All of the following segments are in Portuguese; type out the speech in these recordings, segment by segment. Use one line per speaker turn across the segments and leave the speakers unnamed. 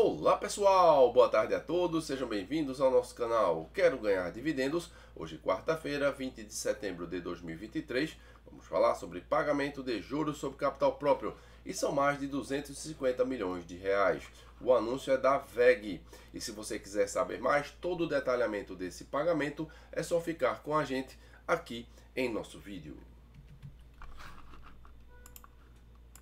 Olá pessoal, boa tarde a todos, sejam bem-vindos ao nosso canal Quero Ganhar Dividendos. Hoje, quarta-feira, 20 de setembro de 2023, vamos falar sobre pagamento de juros sobre capital próprio e são mais de 250 milhões de reais. O anúncio é da VEG e se você quiser saber mais todo o detalhamento desse pagamento, é só ficar com a gente aqui em nosso vídeo.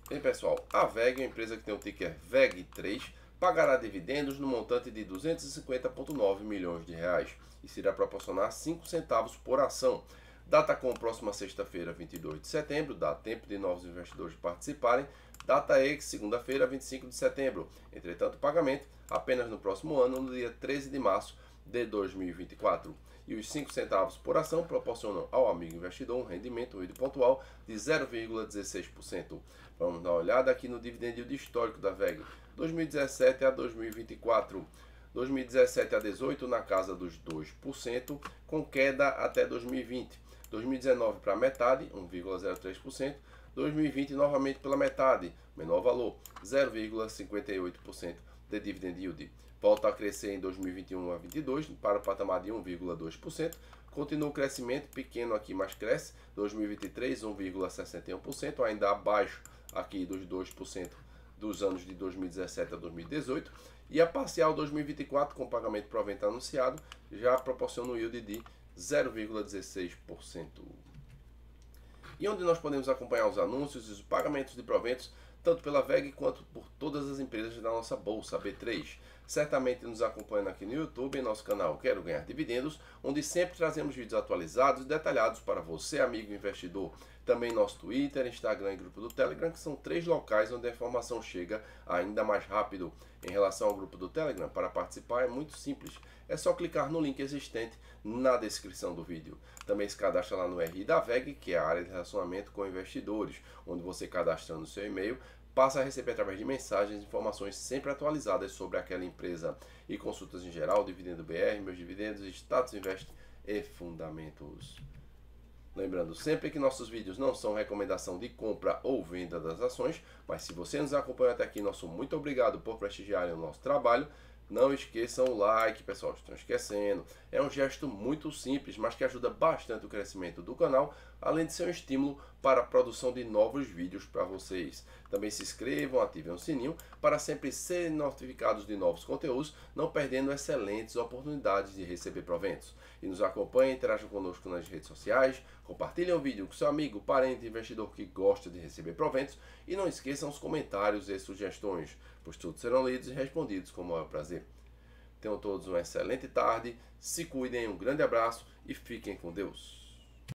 Bem pessoal, a VEG é uma empresa que tem o ticker VEG3 pagará dividendos no montante de 250,9 milhões de reais e irá proporcionar 5 centavos por ação. Data com próxima sexta-feira, 22 de setembro, dá tempo de novos investidores participarem. Data ex, segunda-feira, 25 de setembro. Entretanto, pagamento apenas no próximo ano, no dia 13 de março de 2024 e os 5 centavos por ação proporcionam ao amigo investidor um rendimento um pontual de 0,16%. Vamos dar uma olhada aqui no dividendo histórico da VEG, 2017 a 2024. 2017 a 18 na casa dos 2%, com queda até 2020. 2019 para metade, 1,03%. 2020 novamente pela metade, menor valor, 0,58% de dividend yield volta a crescer em 2021 a 22 para o patamar de 1,2%. Continua o crescimento pequeno aqui, mas cresce. 2023 1,61%, ainda abaixo aqui dos 2% dos anos de 2017 a 2018. E a parcial 2024 com pagamento de provento anunciado já proporciona um yield de 0,16%. E onde nós podemos acompanhar os anúncios e os pagamentos de proventos tanto pela VEG quanto por todas as empresas da nossa bolsa B3. Certamente nos acompanhando aqui no YouTube, em nosso canal Quero Ganhar Dividendos, onde sempre trazemos vídeos atualizados e detalhados para você, amigo investidor. Também nosso Twitter, Instagram e grupo do Telegram, que são três locais onde a informação chega ainda mais rápido. Em relação ao grupo do Telegram, para participar é muito simples. É só clicar no link existente na descrição do vídeo. Também se cadastra lá no RI da VEG, que é a área de relacionamento com investidores, onde você cadastrando seu e-mail, passa a receber através de mensagens informações sempre atualizadas sobre aquela empresa e consultas em geral, dividendo BR, meus dividendos, status invest e fundamentos. Lembrando sempre que nossos vídeos não são recomendação de compra ou venda das ações, mas se você nos acompanha até aqui, nosso muito obrigado por prestigiarem o nosso trabalho. Não esqueçam o like, pessoal, estão esquecendo. É um gesto muito simples, mas que ajuda bastante o crescimento do canal, além de ser um estímulo para a produção de novos vídeos para vocês. Também se inscrevam, ativem o sininho para sempre serem notificados de novos conteúdos, não perdendo excelentes oportunidades de receber proventos. E nos acompanhem, interajam conosco nas redes sociais, compartilhem o vídeo com seu amigo, parente, investidor que gosta de receber proventos e não esqueçam os comentários e sugestões, pois todos serão lidos e respondidos com o maior prazer. Tenham todos uma excelente tarde, se cuidem, um grande abraço e fiquem com Deus.